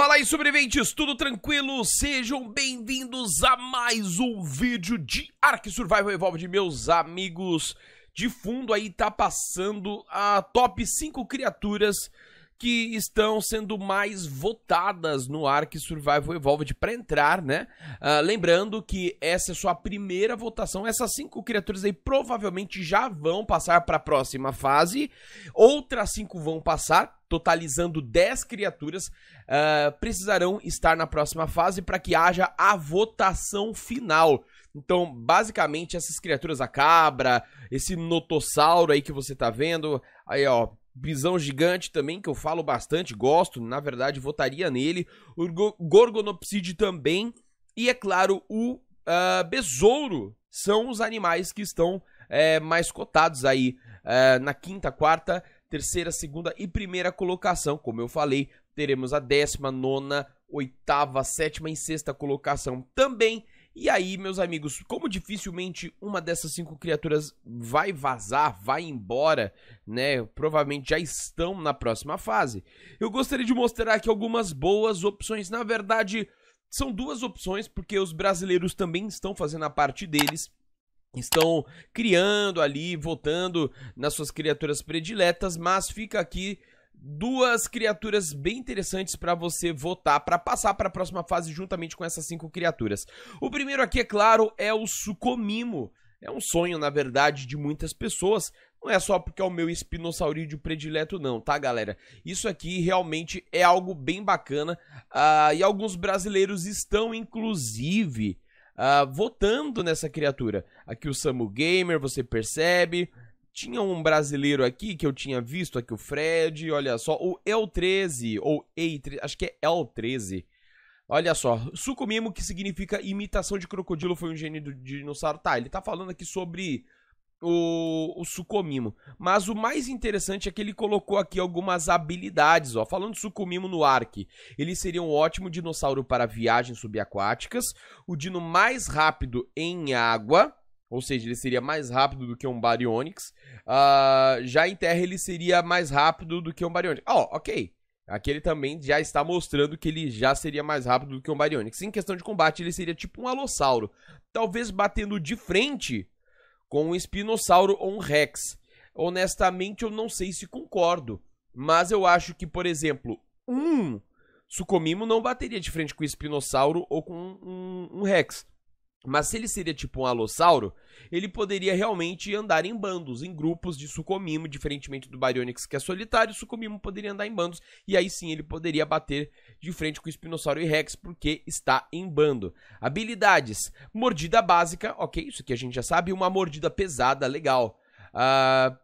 Fala aí, sobreviventes, tudo tranquilo? Sejam bem-vindos a mais um vídeo de Ark Survival Evolved, meus amigos. De fundo aí tá passando a top 5 criaturas que estão sendo mais votadas no Ark Survival Evolved para entrar, né? Uh, lembrando que essa é sua primeira votação. Essas cinco criaturas aí provavelmente já vão passar para a próxima fase. Outras cinco vão passar, totalizando 10 criaturas, uh, precisarão estar na próxima fase para que haja a votação final. Então, basicamente, essas criaturas, a cabra, esse notossauro aí que você tá vendo, aí ó, Bisão Gigante também, que eu falo bastante, gosto, na verdade, votaria nele. O Gorgonopside também. E, é claro, o uh, Besouro são os animais que estão é, mais cotados aí uh, na quinta, quarta, terceira, segunda e primeira colocação. Como eu falei, teremos a décima, nona, oitava, sétima e sexta colocação também. E aí, meus amigos, como dificilmente uma dessas cinco criaturas vai vazar, vai embora, né? Provavelmente já estão na próxima fase. Eu gostaria de mostrar aqui algumas boas opções. Na verdade, são duas opções, porque os brasileiros também estão fazendo a parte deles estão criando ali, votando nas suas criaturas prediletas, mas fica aqui duas criaturas bem interessantes para você votar para passar para a próxima fase juntamente com essas cinco criaturas. O primeiro aqui, é claro, é o Sucomimo. É um sonho, na verdade, de muitas pessoas. Não é só porque é o meu espinosaurídeo predileto não, tá, galera? Isso aqui realmente é algo bem bacana. Uh, e alguns brasileiros estão, inclusive, uh, votando nessa criatura. Aqui o Samu Gamer, você percebe tinha um brasileiro aqui que eu tinha visto aqui, o Fred, olha só, o El13, ou E13, acho que é El13. Olha só, sucumimo, que significa imitação de crocodilo, foi um gênio do dinossauro. Tá, ele tá falando aqui sobre o, o sucumimo. Mas o mais interessante é que ele colocou aqui algumas habilidades, ó. Falando sucumimo no Ark, ele seria um ótimo dinossauro para viagens subaquáticas, o dino mais rápido em água ou seja, ele seria mais rápido do que um Baryonyx. Uh, já em terra ele seria mais rápido do que um Baryonyx. Ó, oh, ok. Aqui ele também já está mostrando que ele já seria mais rápido do que um Baryonyx. Em questão de combate, ele seria tipo um Alossauro. Talvez batendo de frente com um Espinossauro ou um Rex. Honestamente, eu não sei se concordo. Mas eu acho que, por exemplo, um Sucomimo não bateria de frente com um Espinossauro ou com um, um Rex. Mas se ele seria tipo um alossauro, ele poderia realmente andar em bandos, em grupos de Sucomimo, diferentemente do Baryonyx que é solitário, o Sucomimo poderia andar em bandos, e aí sim ele poderia bater de frente com o spinosaurus e Rex, porque está em bando. Habilidades, mordida básica, ok, isso aqui a gente já sabe, uma mordida pesada, legal. Uh,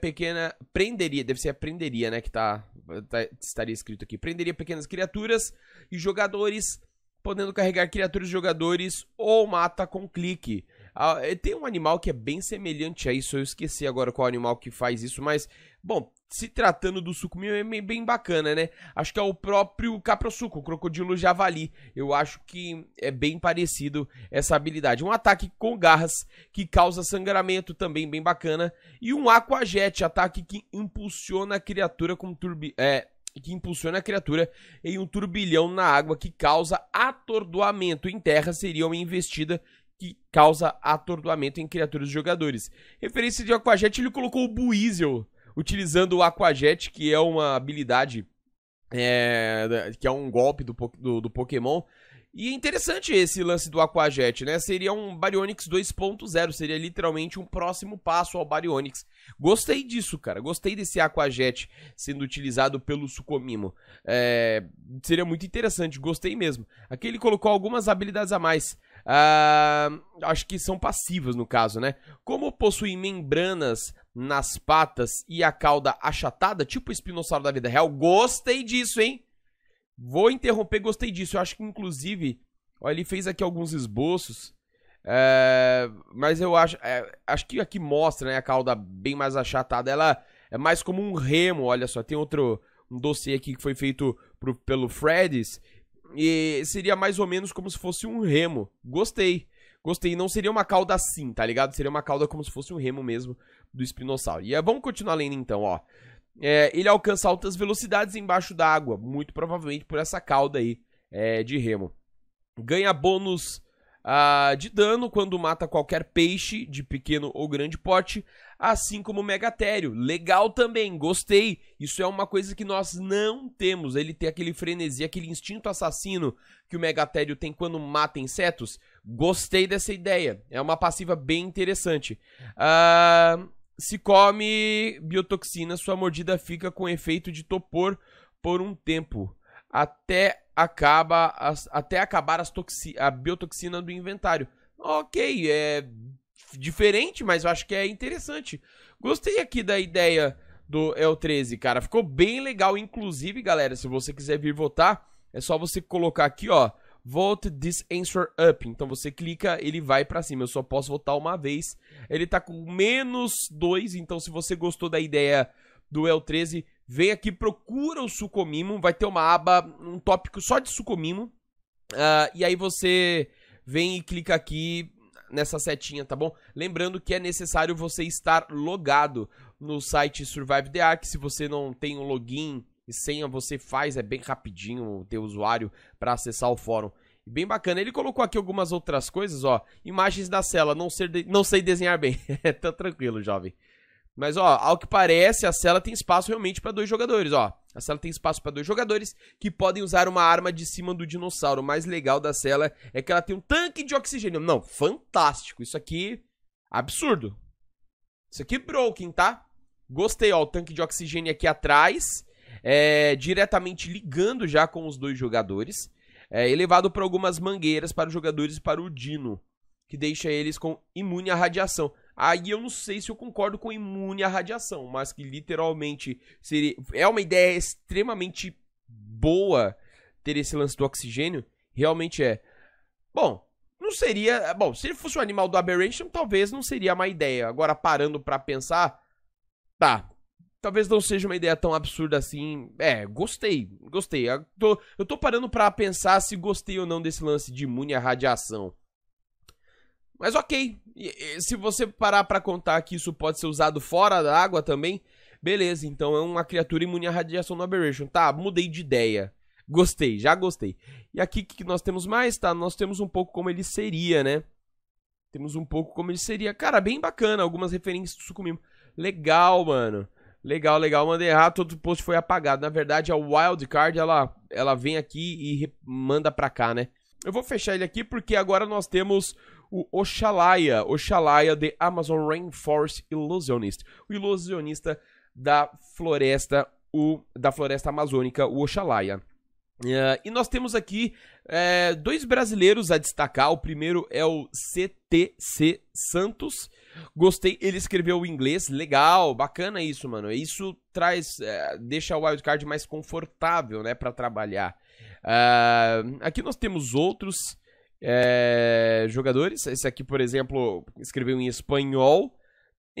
pequena, prenderia, deve ser a prenderia, né, que tá, tá estaria escrito aqui, prenderia pequenas criaturas e jogadores podendo carregar criaturas de jogadores ou mata com clique. Ah, tem um animal que é bem semelhante a isso, eu esqueci agora qual animal que faz isso, mas, bom, se tratando do suco é bem bacana, né? Acho que é o próprio caprosuco, o crocodilo javali. Eu acho que é bem parecido essa habilidade. Um ataque com garras que causa sangramento também bem bacana. E um aquajet, ataque que impulsiona a criatura com turbi... É, que impulsiona a criatura em um turbilhão na água que causa atordoamento em terra seria uma investida que causa atordoamento em criaturas e jogadores. Referência de Aquajet, ele colocou o Buizel, utilizando o Aquajet, que é uma habilidade, é, que é um golpe do, do, do Pokémon, e é interessante esse lance do Aquajet, né? Seria um Baryonyx 2.0, seria literalmente um próximo passo ao Baryonyx. Gostei disso, cara. Gostei desse Aquajet sendo utilizado pelo Sucomimo. É... Seria muito interessante, gostei mesmo. Aqui ele colocou algumas habilidades a mais. Uh, acho que são passivas no caso, né? Como possui membranas nas patas e a cauda achatada, tipo o espinossauro da vida real, gostei disso, hein? Vou interromper, gostei disso. Eu acho que, inclusive, ó, ele fez aqui alguns esboços. É, mas eu acho, é, acho que aqui mostra né, a cauda bem mais achatada. Ela é mais como um remo, olha só. Tem outro um dossiê aqui que foi feito pro, pelo Freds. E seria mais ou menos como se fosse um remo. Gostei. Gostei. Não seria uma cauda assim, tá ligado? Seria uma cauda como se fosse um remo mesmo do espinossauro. E é, vamos continuar lendo então, ó é, ele alcança altas velocidades embaixo da água, muito provavelmente por essa cauda aí é, de remo. Ganha bônus ah, de dano quando mata qualquer peixe de pequeno ou grande porte, assim como o megatério. Legal também, gostei. Isso é uma coisa que nós não temos. Ele tem aquele frenesi, aquele instinto assassino que o megatério tem quando mata insetos. Gostei dessa ideia. É uma passiva bem interessante. Ah, se come biotoxina, sua mordida fica com efeito de topor por um tempo, até, acaba as, até acabar as toxi, a biotoxina do inventário. Ok, é diferente, mas eu acho que é interessante. Gostei aqui da ideia do El 13, cara. Ficou bem legal. Inclusive, galera, se você quiser vir votar, é só você colocar aqui, ó. Vote this answer up. Então você clica, ele vai para cima. Eu só posso votar uma vez. Ele tá com menos dois. então se você gostou da ideia do El 13, vem aqui, procura o Sucomimo. Vai ter uma aba, um tópico só de Sucomimo. Uh, e aí você vem e clica aqui nessa setinha, tá bom? Lembrando que é necessário você estar logado no site Survive the Ark. Se você não tem um login e senha você faz, é bem rapidinho o teu usuário para acessar o fórum. E bem bacana. Ele colocou aqui algumas outras coisas, ó. Imagens da cela, não, ser de... não sei desenhar bem. tá tranquilo, jovem. Mas, ó, ao que parece, a cela tem espaço realmente para dois jogadores, ó. A cela tem espaço para dois jogadores que podem usar uma arma de cima do dinossauro. O mais legal da cela é que ela tem um tanque de oxigênio. Não, fantástico. Isso aqui, absurdo. Isso aqui, broken, tá? Gostei, ó, o tanque de oxigênio aqui atrás é, diretamente ligando já com os dois jogadores, é, elevado para algumas mangueiras para os jogadores e para o Dino, que deixa eles com imune à radiação. Aí eu não sei se eu concordo com imune à radiação, mas que literalmente seria. É uma ideia extremamente boa ter esse lance do oxigênio. Realmente é. Bom, não seria. É, bom, se ele fosse um animal do Aberration, talvez não seria uma ideia. Agora, parando para pensar. Tá, Talvez não seja uma ideia tão absurda assim. É, gostei, gostei. Eu tô, eu tô parando pra pensar se gostei ou não desse lance de imune à radiação. Mas ok, e, e, se você parar pra contar que isso pode ser usado fora da água também, beleza, então é uma criatura imune à radiação no Aberration. Tá, mudei de ideia. Gostei, já gostei. E aqui o que nós temos mais, tá? Nós temos um pouco como ele seria, né? Temos um pouco como ele seria. Cara, bem bacana, algumas referências do Sucumimo. Legal, mano. Legal, legal. Mandei errado, todo o post foi apagado. Na verdade, a wildcard, ela, ela vem aqui e manda pra cá, né? Eu vou fechar ele aqui porque agora nós temos o Oxalaia, Oxalaia de Amazon Rainforest Illusionist, o ilusionista da floresta, o, da floresta amazônica, o Oxalaia. Uh, e nós temos aqui eh, dois brasileiros a destacar. O primeiro é o CTC Santos, Gostei, ele escreveu o inglês, legal, bacana isso, mano. Isso traz, é, deixa o wildcard mais confortável, né, para trabalhar. Uh, aqui nós temos outros é, jogadores. Esse aqui, por exemplo, escreveu em espanhol.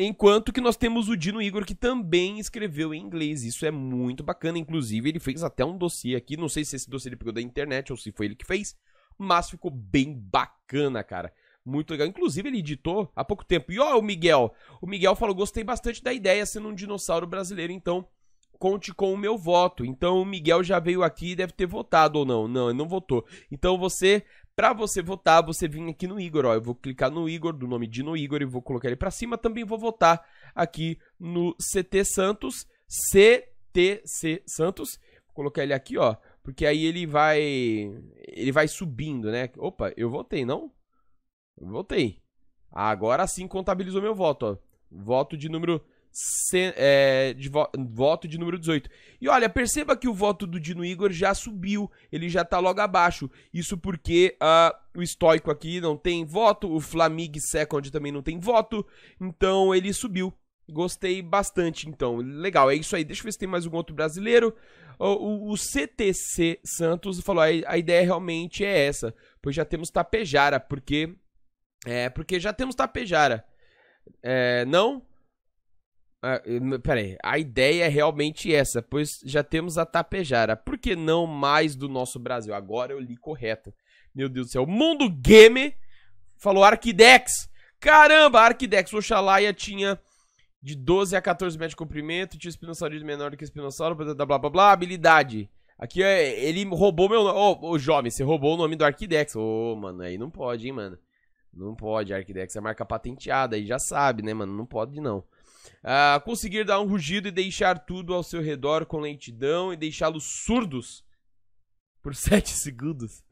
Enquanto que nós temos o Dino Igor, que também escreveu em inglês. Isso é muito bacana. Inclusive, ele fez até um dossiê aqui. Não sei se esse dossiê ele pegou da internet ou se foi ele que fez. Mas ficou bem bacana, cara muito legal. Inclusive, ele editou há pouco tempo. E ó, o Miguel. O Miguel falou: gostei bastante da ideia sendo um dinossauro brasileiro, então conte com o meu voto. Então o Miguel já veio aqui e deve ter votado ou não. Não, ele não votou. Então você, para você votar, você vem aqui no Igor, ó. Eu vou clicar no Igor, do nome de no Igor, e vou colocar ele para cima. Também vou votar aqui no CT Santos, CTC Santos. Vou colocar ele aqui, ó, porque aí ele vai ele vai subindo, né? Opa, eu votei, não? Voltei. Agora sim contabilizou meu voto, ó. Voto de número é, de vo, voto de número 18. E olha, perceba que o voto do Dino Igor já subiu, ele já tá logo abaixo. Isso porque uh, o estoico aqui não tem voto, o Flamig Second também não tem voto, então ele subiu. Gostei bastante, então. Legal, é isso aí. Deixa eu ver se tem mais um outro brasileiro. O, o, o CTC Santos falou: a, a ideia realmente é essa, pois já temos Tapejara, porque é, porque já temos Tapejara. É, não? É, peraí, a ideia é realmente essa, pois já temos a Tapejara. Por que não mais do nosso Brasil? Agora eu li correto. Meu Deus do céu, o Mundo Game falou Arquidex. Caramba, Arquidex, Oxalaia tinha de 12 a 14 metros de comprimento, tinha espinossauro menor que espinossauro, blá blá blá blá, blá habilidade. Aqui é, ele roubou meu nome. Ô, oh, oh, jovem, você roubou o nome do Arquidex. Ô, oh, mano, aí não pode, hein, mano. Não pode, Arquidex é marca patenteada, aí já sabe, né, mano? Não pode não. Ah, conseguir dar um rugido e deixar tudo ao seu redor com lentidão e deixá-los surdos por 7 segundos.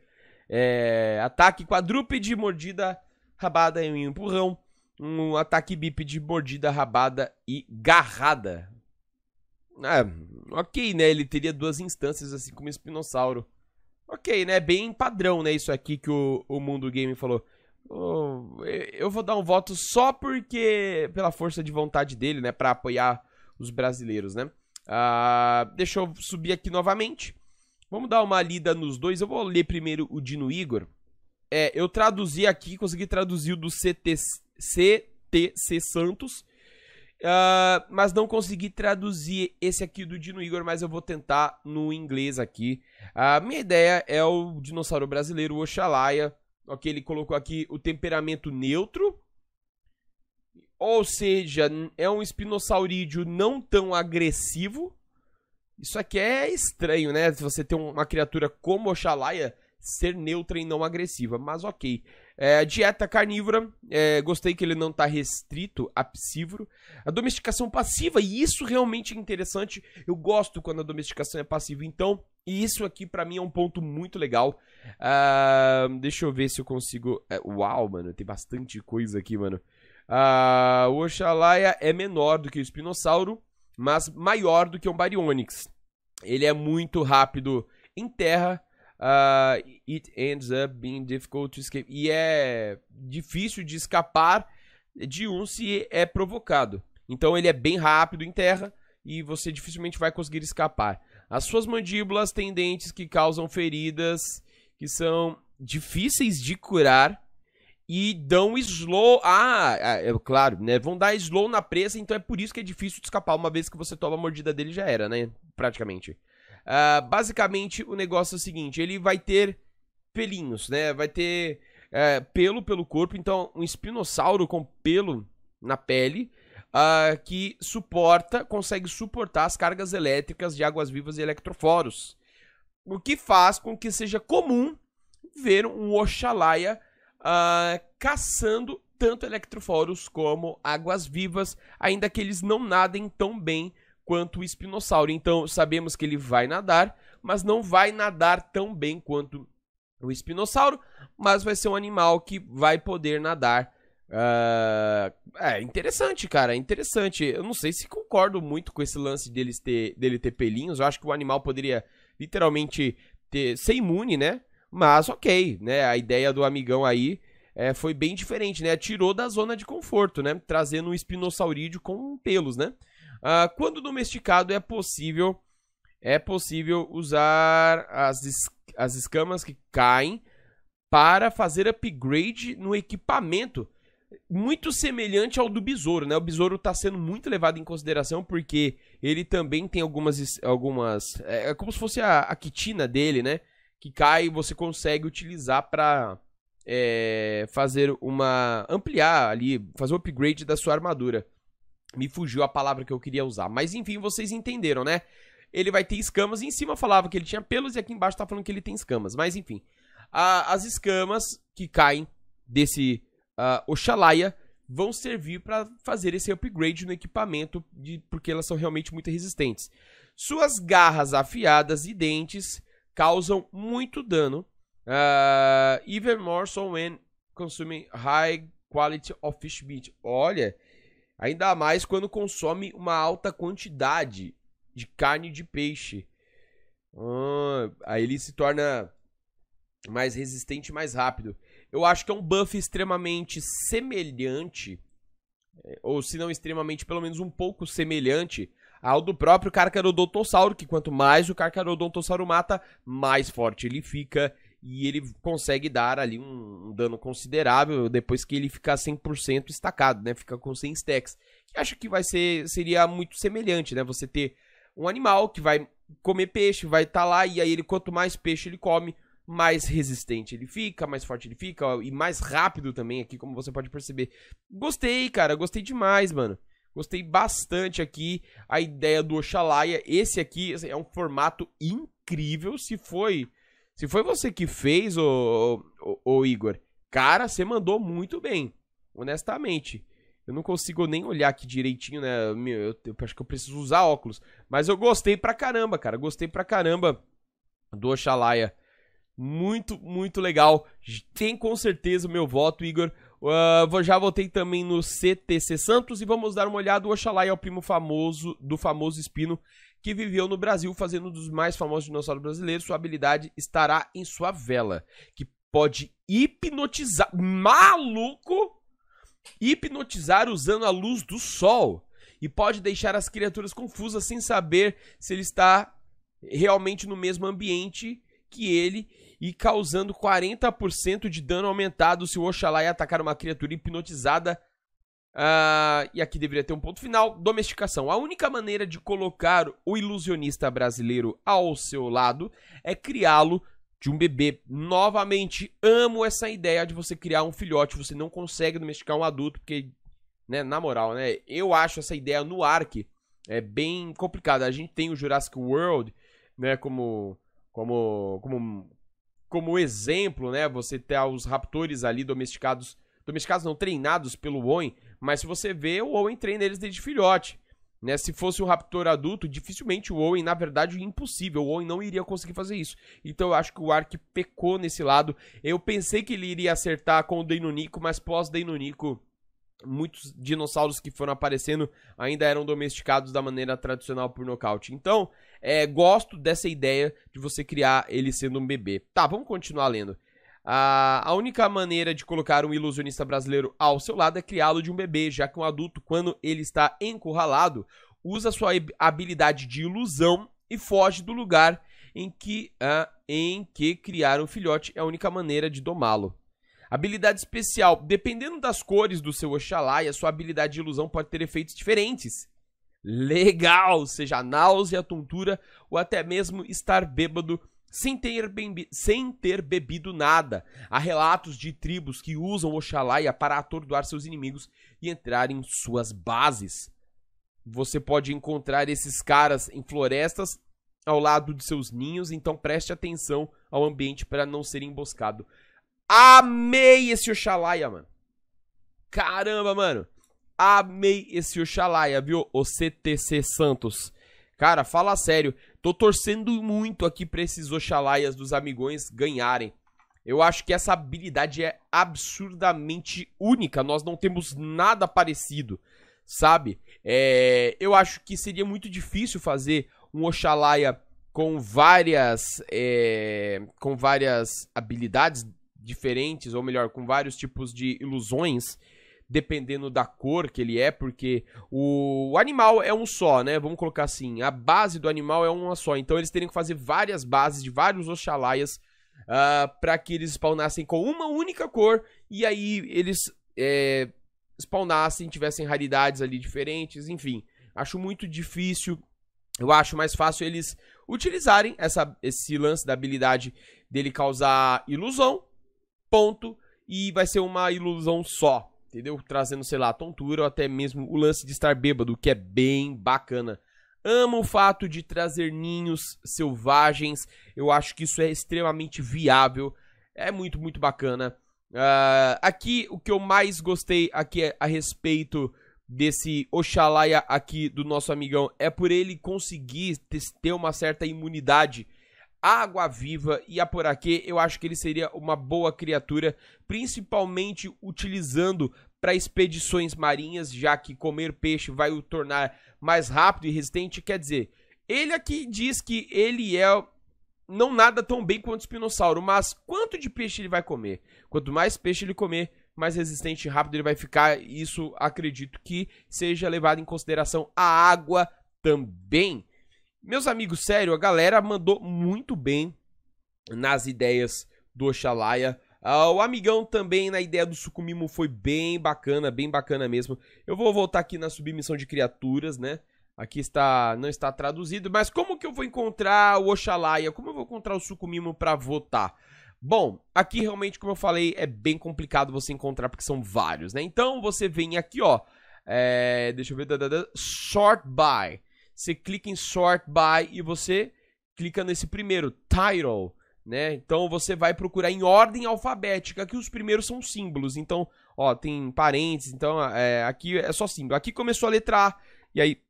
É, ataque quadrúpede, mordida, rabada e um empurrão. Um ataque bípede, mordida, rabada e garrada. Ah, ok, né? Ele teria duas instâncias, assim como o espinossauro. Ok, né? Bem padrão, né? Isso aqui que o, o Mundo Game falou. Eu vou dar um voto só porque. pela força de vontade dele, né? Pra apoiar os brasileiros, né? Ah, deixa eu subir aqui novamente. Vamos dar uma lida nos dois. Eu vou ler primeiro o Dino Igor. É, eu traduzi aqui, consegui traduzir o do CT, CTC Santos. Uh, mas não consegui traduzir esse aqui do Dino Igor, mas eu vou tentar no inglês aqui. A uh, minha ideia é o dinossauro brasileiro o Oxalaia Ok, ele colocou aqui o temperamento neutro. Ou seja, é um espinossaurídeo não tão agressivo. Isso aqui é estranho, né? Se você tem uma criatura como Oxalaia ser neutra e não agressiva, mas ok. É, dieta carnívora, é, gostei que ele não está restrito a psívoro. A domesticação passiva, e isso realmente é interessante. Eu gosto quando a domesticação é passiva, então e isso aqui para mim é um ponto muito legal. Uh, deixa eu ver se eu consigo. É, uau, mano, tem bastante coisa aqui, mano. Uh, o Oxalaia é menor do que o Espinossauro, mas maior do que um Baryonyx. Ele é muito rápido em terra. Uh, it ends up being difficult to escape. E é difícil de escapar de um se é provocado. Então ele é bem rápido em terra e você dificilmente vai conseguir escapar. As suas mandíbulas têm dentes que causam feridas que são difíceis de curar e dão slow. Ah, é, é claro, né? Vão dar slow na presa, então é por isso que é difícil de escapar. Uma vez que você toma a mordida dele, já era, né? Praticamente. Uh, basicamente, o negócio é o seguinte: ele vai ter pelinhos, né? Vai ter uh, pelo pelo corpo. Então, um espinossauro com pelo na pele uh, que suporta, consegue suportar as cargas elétricas de águas-vivas e eletroforos. O que faz com que seja comum ver um Oxalaia uh, caçando tanto eletroforos como águas-vivas, ainda que eles não nadem tão bem quanto o espinossauro. Então, sabemos que ele vai nadar, mas não vai nadar tão bem quanto o espinossauro, mas vai ser um animal que vai poder nadar Uh, é interessante, cara, é interessante. Eu não sei se concordo muito com esse lance deles ter, dele ter pelinhos. Eu acho que o animal poderia literalmente ter, ser imune, né? Mas ok, né? A ideia do amigão aí é, foi bem diferente, né? Tirou da zona de conforto, né? Trazendo um espinossaurídeo com pelos, né? Uh, quando domesticado é possível é possível usar as, as escamas que caem para fazer upgrade no equipamento muito semelhante ao do Besouro, né? O Besouro tá sendo muito levado em consideração porque ele também tem algumas. algumas é, é, como se fosse a, a quitina dele, né? Que cai e você consegue utilizar para é, fazer uma. ampliar ali, fazer o upgrade da sua armadura. Me fugiu a palavra que eu queria usar. Mas enfim, vocês entenderam, né? Ele vai ter escamas. Em cima falava que ele tinha pelos e aqui embaixo tá falando que ele tem escamas. Mas enfim. A, as escamas que caem desse uh, Oxalaia vão servir para fazer esse upgrade no equipamento, de, porque elas são realmente muito resistentes. Suas garras afiadas e dentes causam muito dano, uh, even more so when consuming high quality of fish meat. Olha, ainda mais quando consome uma alta quantidade de carne de peixe. Uh, aí ele se torna mais resistente mais rápido. Eu acho que é um buff extremamente semelhante, é, ou se não extremamente, pelo menos um pouco semelhante ao do próprio Carcarodontossauro, que quanto mais o Carcarodontossauro mata, mais forte ele fica e ele consegue dar ali um, um dano considerável depois que ele ficar 100% estacado, né? Fica com 100 stacks. Que acho que vai ser seria muito semelhante, né? Você ter um animal que vai comer peixe, vai estar tá lá e aí ele quanto mais peixe ele come, mais resistente ele fica, mais forte ele fica e mais rápido também aqui, como você pode perceber. Gostei, cara, gostei demais, mano. Gostei bastante aqui a ideia do Oxalaia. Esse aqui assim, é um formato incrível. Se foi, se foi você que fez, ô, o Igor, cara, você mandou muito bem, honestamente. Eu não consigo nem olhar aqui direitinho, né? Meu, eu, eu, acho que eu preciso usar óculos. Mas eu gostei pra caramba, cara. Gostei pra caramba do Oxalaia muito, muito legal. Tem com certeza o meu voto, Igor. Uh, já votei também no CTC Santos e vamos dar uma olhada. O Oxalá é o primo famoso do famoso Espino que viveu no Brasil, fazendo um dos mais famosos dinossauros brasileiros. Sua habilidade estará em sua vela, que pode hipnotizar. Maluco! Hipnotizar usando a luz do sol e pode deixar as criaturas confusas sem saber se ele está realmente no mesmo ambiente que ele e causando 40% de dano aumentado se o ia atacar uma criatura hipnotizada. Uh, e aqui deveria ter um ponto final: domesticação. A única maneira de colocar o ilusionista brasileiro ao seu lado é criá-lo de um bebê. Novamente, amo essa ideia de você criar um filhote. Você não consegue domesticar um adulto, porque, né, na moral, né? Eu acho essa ideia no ARC é bem complicada. A gente tem o Jurassic World, né, como como, como, como exemplo, né? Você ter os raptores ali domesticados, domesticados não, treinados pelo Owen, mas se você vê, o Owen treina eles desde filhote. Né? Se fosse um raptor adulto, dificilmente o Owen, na verdade, impossível. O Owen não iria conseguir fazer isso. Então eu acho que o Ark pecou nesse lado. Eu pensei que ele iria acertar com o Deinonico, mas pós-Deinonico muitos dinossauros que foram aparecendo ainda eram domesticados da maneira tradicional por nocaute. Então, é, gosto dessa ideia de você criar ele sendo um bebê. Tá, vamos continuar lendo. a única maneira de colocar um ilusionista brasileiro ao seu lado é criá-lo de um bebê, já que um adulto, quando ele está encurralado, usa sua habilidade de ilusão e foge do lugar em que, ah, em que criar um filhote é a única maneira de domá-lo. Habilidade especial. Dependendo das cores do seu Oxalá, a sua habilidade de ilusão pode ter efeitos diferentes. Legal! Seja náusea, tontura ou até mesmo estar bêbado sem ter, sem ter bebido nada. Há relatos de tribos que usam Oxalaia para atordoar seus inimigos e entrar em suas bases. Você pode encontrar esses caras em florestas ao lado de seus ninhos, então preste atenção ao ambiente para não ser emboscado. Amei esse Oxalaia, mano. Caramba, mano. Amei esse Oxalaia, viu? O CTC Santos. Cara, fala sério. Tô torcendo muito aqui pra esses Oxalaias dos amigões ganharem. Eu acho que essa habilidade é absurdamente única. Nós não temos nada parecido, sabe? É... eu acho que seria muito difícil fazer um Oxalaia com várias, é... com várias habilidades diferentes, ou melhor, com vários tipos de ilusões, dependendo da cor que ele é, porque o animal é um só, né? Vamos colocar assim, a base do animal é uma só, então eles teriam que fazer várias bases de vários Oxalaias uh, ah, para que eles spawnassem com uma única cor, e aí eles é, spawnassem, tivessem raridades ali diferentes, enfim. Acho muito difícil, eu acho mais fácil eles utilizarem essa, esse lance da habilidade dele causar ilusão ponto, e vai ser uma ilusão só, entendeu? Trazendo, sei lá, tontura ou até mesmo o lance de estar bêbado, que é bem bacana. Amo o fato de trazer ninhos selvagens, eu acho que isso é extremamente viável, é muito, muito bacana. Uh, aqui, o que eu mais gostei aqui é a respeito desse Oxalaia aqui do nosso amigão é por ele conseguir ter uma certa imunidade Água Viva e a poraquê, eu acho que ele seria uma boa criatura, principalmente utilizando para expedições marinhas, já que comer peixe vai o tornar mais rápido e resistente. Quer dizer, ele aqui diz que ele é não nada tão bem quanto o espinossauro, mas quanto de peixe ele vai comer? Quanto mais peixe ele comer, mais resistente e rápido ele vai ficar. Isso acredito que seja levado em consideração a água também. Meus amigos, sério, a galera mandou muito bem nas ideias do Oxalaia. Uh, o amigão também na ideia do Sucumimo foi bem bacana, bem bacana mesmo. Eu vou voltar aqui na submissão de criaturas, né? Aqui está, não está traduzido, mas como que eu vou encontrar o Oxalaia? Como eu vou encontrar o Sucumimo para votar? Bom, aqui realmente, como eu falei, é bem complicado você encontrar porque são vários, né? Então você vem aqui, ó, é, deixa eu ver, short buy by você clica em Sort By e você clica nesse primeiro, Title, né? Então você vai procurar em ordem alfabética, que os primeiros são símbolos. Então, ó, tem parênteses, então é, aqui é só símbolo. Aqui começou a letra A, e aí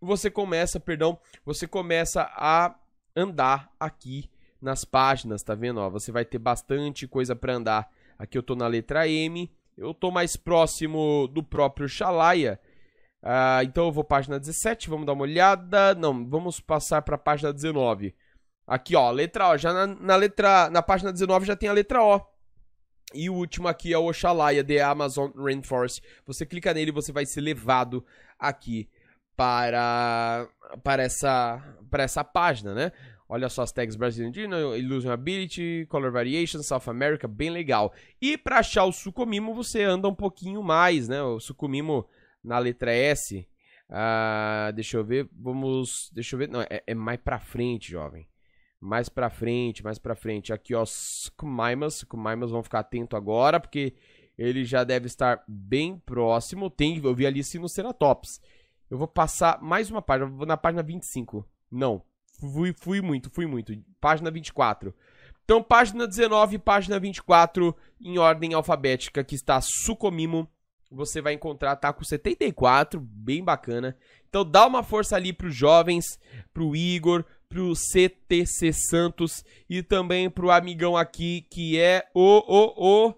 você começa, perdão, você começa a andar aqui nas páginas, tá vendo? Ó, você vai ter bastante coisa para andar. Aqui eu tô na letra M, eu tô mais próximo do próprio Xalaia, Uh, então eu vou página 17, vamos dar uma olhada. Não, vamos passar para a página 19. Aqui, ó, letra O. Já na, na, letra, na página 19 já tem a letra O. E o último aqui é o Oxalaia, The Amazon Rainforest. Você clica nele e você vai ser levado aqui para, para, essa, para essa página, né? Olha só as tags Brasilandina, Illusion Ability, Color Variation, South America, bem legal. E para achar o Sucumimo, você anda um pouquinho mais, né? O Sucumimo na letra S. Ah, deixa eu ver, vamos. Deixa eu ver. Não, é, é mais pra frente, jovem. Mais pra frente, mais pra frente. Aqui, ó, os Kumaimas. vão ficar atento agora, porque ele já deve estar bem próximo. Tem, eu vi ali Sinoceratops. Eu vou passar mais uma página, vou na página 25. Não, fui, fui muito, fui muito. Página 24. Então, página 19 e página 24, em ordem alfabética, que está Sucomimo, você vai encontrar, tá com 74, bem bacana. Então dá uma força ali para os jovens, para o Igor, para o CTC Santos e também para o amigão aqui que é o o o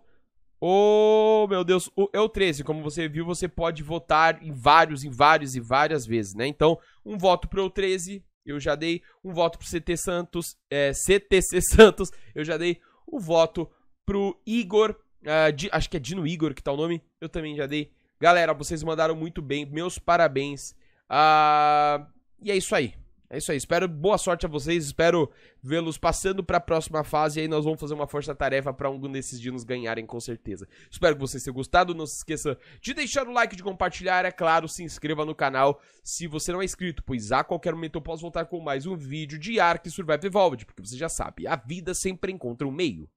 o meu Deus, o é eu 13, como você viu, você pode votar em vários, em vários e várias vezes, né? Então, um voto para o 13, eu já dei, um voto para o CT Santos, é, CTC Santos, eu já dei, o um voto para o Igor Uh, acho que é Dino Igor que tá o nome. Eu também já dei. Galera, vocês mandaram muito bem. Meus parabéns. Uh, e é isso aí. É isso aí. Espero boa sorte a vocês. Espero vê-los passando para a próxima fase. E aí nós vamos fazer uma força-tarefa para algum desses dinos ganharem, com certeza. Espero que vocês tenham gostado. Não se esqueça de deixar o like, de compartilhar. É claro, se inscreva no canal se você não é inscrito, pois a qualquer momento eu posso voltar com mais um vídeo de Ark Survive Evolved. Porque você já sabe, a vida sempre encontra um meio.